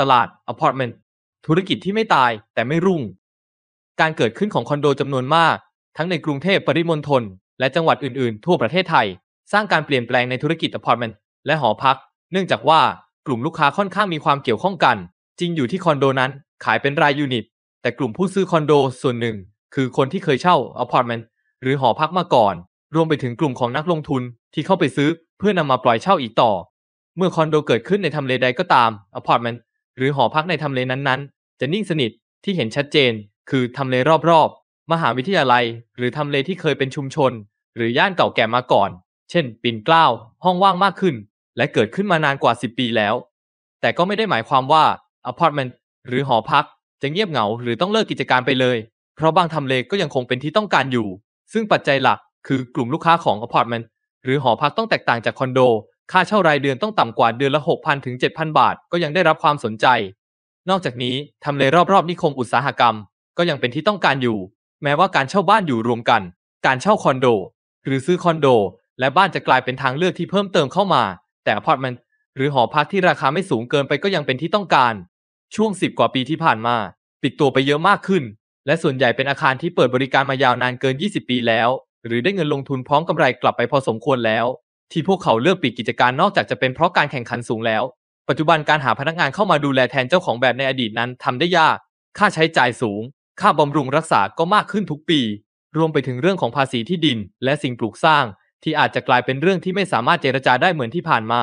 ตลาดอพาร์ตเมนต์ธุรกิจที่ไม่ตายแต่ไม่รุ่ง การเกิดขึ้นของคอนโดจำนวนมาก ทั้งในกรุงเทพปริมณฑลและจังหวัดอื่น ๆ ทั่วประเทศไทย สร้างการเปลี่ยนแปลงในธุรกิจอพาร์ตเมนต์และหอพัก เนื่องจากว่ากลุ่มลูกค้าค่อนข้างมีความเกี่ยวข้องกัน จริงอยู่ที่คอนโดนั้นขายเป็นรายยูนิต แต่กลุ่มผู้ซื้อคอนโดส่วนหนึ่ง คือคนที่เคยเช่าอพาร์ตเมนต์หรือหอพักมาก่อน รวมไปถึงกลุ่มของนักลงทุนที่เข้าไปซื้อเพื่อนำมาปล่อยเช่าอีกต่อ เมื่อคอนโดเกิดขึ้นในทำเลใดก็ตามอพาร์ตเมนต์หรือหอพักในทำเลนั้นๆ จะนิ่งสนิทที่เห็นชัดเจน คือทำเลรอบๆมหาวิทยาลัย หรือทำเลที่เคยเป็นชุมชน หรือย่านเก่าแก่มาก่อน เช่นปิ่นเกล้าห้องว่างมากขึ้น และเกิดขึ้นมานานกว่า 10 ปีแล้ว แต่ก็ไม่ได้หมายความว่าอพาร์ตเมนต์หรือหอพักจะเงียบเหงาหรือต้องเลิกกิจการไปเลย เพราะบางทำเลก็ยังคงเป็นที่ต้องการอยู่ ซึ่งปัจจัยหลักคือกลุ่มลูกค้าของอพาร์ตเมนต์หรือหอพักต้องแตกต่างจากคอนโดค่าเช่ารายเดือนต้องต่ำกว่าเดือนละ 6,000 ถึง 7,000 บาทก็ยังได้รับความสนใจ นอกจากนี้ ทำเลรอบๆนิคมอุตสาหกรรม ก็ยังเป็นที่ต้องการอยู่ แม้ว่าการเช่าบ้านอยู่รวมกัน การเช่าคอนโด หรือซื้อคอนโด และบ้านจะกลายเป็นทางเลือกที่เพิ่มเติมเข้ามา แต่อพาร์ตเมนต์หรือหอพักที่ราคาไม่สูงเกินไปก็ยังเป็นที่ต้องการ ช่วง10กว่าปีที่ผ่านมาปิดตัวไปเยอะมากขึ้น และส่วนใหญ่เป็นอาคารที่เปิดบริการมายาวนานเกิน 20 ปีแล้ว หรือได้เงินลงทุนพร้อมกำไรกลับไปพอสมควรแล้วที่พวกเขาเลือกปิดกิจการนอกจากจะเป็นเพราะการแข่งขันสูงแล้ว ปัจจุบันการหาพนักงานเข้ามาดูแลแทนเจ้าของแบรนด์ในอดีตนั้นทำได้ยาก ค่าใช้จ่ายสูง ค่าบำรุงรักษาก็มากขึ้นทุกปี รวมไปถึงเรื่องของภาษีที่ดิน และสิ่งปลูกสร้าง ที่อาจจะกลายเป็นเรื่องที่ไม่สามารถเจรจาได้เหมือนที่ผ่านมา